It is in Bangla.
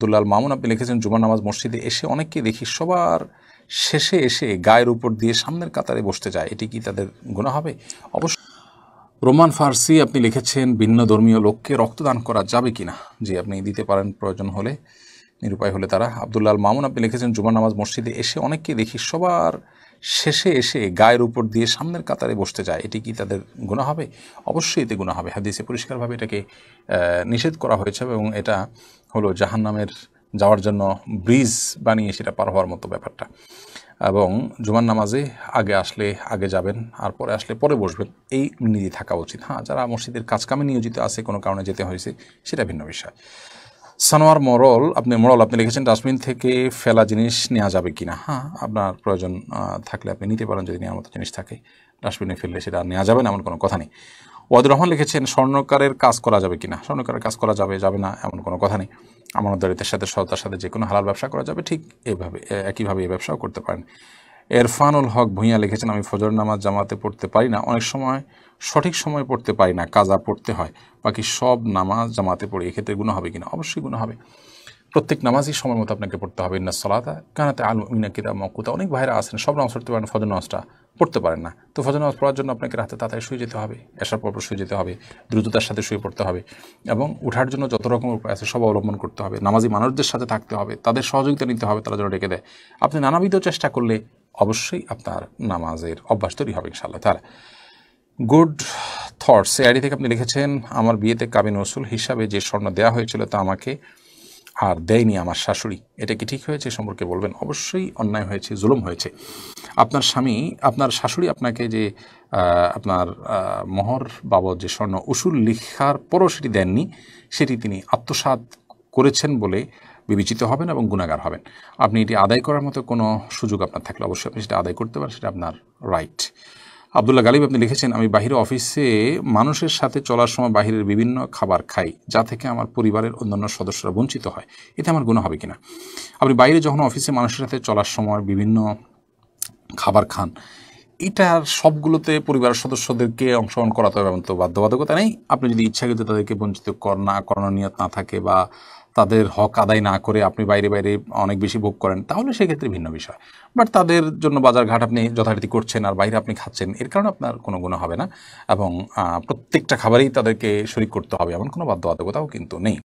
দুলাল মামুন আপনি লিখেছেন জুমার নামাজ মসজিদে এসে অনেককে দেখি সবার শেষে এসে গায়ের উপর দিয়ে সামনের কাতারে বসতে যায় এটি কি তাদের গুণা হবে অবশ্য রোমান ফার্সি আপনি লিখেছেন ভিন্ন ধর্মীয় লোককে রক্তদান করা যাবে কি না যে আপনি দিতে পারেন প্রয়োজন হলে নিরুপায় হলে তারা আবদুল্লাল মামুন আপনি লিখেছেন জুমার নামাজ মসজিদে এসে অনেককে দেখি সবার শেষে এসে গায়ের উপর দিয়ে সামনের কাতারে বসতে যায় এটি কি তাদের গুণা হবে অবশ্যই এতে গুণা হবে হাদিসে পরিষ্কারভাবে এটাকে নিষেধ করা হয়েছে এবং এটা হলো জাহান্নামের যাওয়ার জন্য ব্রিজ বানিয়ে সেটা পার হওয়ার মতো ব্যাপারটা এবং জুমার নামাজে আগে আসলে আগে যাবেন আর পরে আসলে পরে বসবেন এই নীতি থাকা উচিত হ্যাঁ যারা মসজিদের কাজকামে নিয়োজিত আছে কোনো কারণে যেতে হয়েছে সেটা ভিন্ন বিষয় সানোয়ার মরল আপনি মরল আপনি লিখেছেন ডাস্টবিন থেকে ফেলা জিনিস নেওয়া যাবে কি না হ্যাঁ আপনার প্রয়োজন থাকলে আপনি নিতে পারেন যদি নেওয়ার মতো জিনিস থাকে ডাস্টবিনে ফেললে সেটা নেওয়া যাবে না এমন কোনো কথা নেই ওয়াদুর রহমান লিখেছেন স্বর্ণকারের কাজ করা যাবে কিনা স্বর্ণকারের কাজ করা যাবে যাবে না এমন কোনো কথা নেই আমার আমানতদারিতার সাথে সততার সাথে যে কোনো হালাল ব্যবসা করা যাবে ঠিক এইভাবে একইভাবে এই ব্যবসাও করতে পারেন এরফানুল হক ভুঁইয়া লিখেছেন আমি ফজর নামাজ জামাতে পড়তে পারি না অনেক সময় সঠিক সময় পড়তে পারি না কাজা পড়তে হয় বাকি সব নামাজ জামাতে পড়ি এক্ষেত্রে গুণ হবে কিনা অবশ্যই গুণ হবে প্রত্যেক নামাজই সময় মতো আপনাকে পড়তে হবে ইন্না সলাতা কানাতে আল মিনা মকুতা অনেক ভাইরা আছেন সব নামাজ পড়তে পারেন ফজর নামাজটা পড়তে পারেন না তো ফজর নামাজ পড়ার জন্য আপনাকে রাতে তাড়াতাড়ি শুয়ে যেতে হবে এসার পর শুয়ে যেতে হবে দ্রুততার সাথে শুয়ে পড়তে হবে এবং উঠার জন্য যত রকম উপায় আছে সব অবলম্বন করতে হবে নামাজি মানুষদের সাথে থাকতে হবে তাদের সহযোগিতা নিতে হবে তারা যেন ডেকে দেয় আপনি নানাবিধ চেষ্টা করলে অবশ্যই আপনার নামাজের অভ্যাস তৈরি হবে ইনশাআল্লাহ তার গুড থটস এই আইডি থেকে আপনি লিখেছেন আমার বিয়েতে কাবিন ওসুল হিসাবে যে স্বর্ণ দেওয়া হয়েছিল তা আমাকে আর দেয়নি আমার শাশুড়ি এটা কি ঠিক হয়েছে সম্পর্কে বলবেন অবশ্যই অন্যায় হয়েছে জুলুম হয়েছে আপনার স্বামী আপনার শাশুড়ি আপনাকে যে আপনার মোহর বাবদ যে স্বর্ণ উসুল লিখার পরও সেটি দেননি সেটি তিনি আত্মসাত করেছেন বলে বিবেচিত হবেন এবং গুণাগার হবেন আপনি এটি আদায় করার মতো কোনো সুযোগ আপনার থাকলে অবশ্যই আপনি সেটা আদায় করতে পারেন সেটা আপনার রাইট আবদুল্লাহ গালিব আপনি লিখেছেন আমি বাহিরে অফিসে মানুষের সাথে চলার সময় বাহিরের বিভিন্ন খাবার খাই যা থেকে আমার পরিবারের অন্যান্য সদস্যরা বঞ্চিত হয় এতে আমার গুণ হবে কিনা আপনি বাইরে যখন অফিসে মানুষের সাথে চলার সময় বিভিন্ন খাবার খান এটার সবগুলোতে পরিবারের সদস্যদেরকে অংশগ্রহণ করাতে হবে এমন তো বাধ্যবাধকতা নেই আপনি যদি ইচ্ছাকৃত তাদেরকে বঞ্চিত কর না করানোর নিয়ত না থাকে বা তাদের হক আদায় না করে আপনি বাইরে বাইরে অনেক বেশি ভোগ করেন তাহলে সেক্ষেত্রে ভিন্ন বিষয় বাট তাদের জন্য বাজার ঘাট আপনি যথারীতি করছেন আর বাইরে আপনি খাচ্ছেন এর কারণে আপনার কোনো গুণ হবে না এবং প্রত্যেকটা খাবারেই তাদেরকে শরিক করতে হবে এমন কোনো বাধ্যবাধকতাও কিন্তু নেই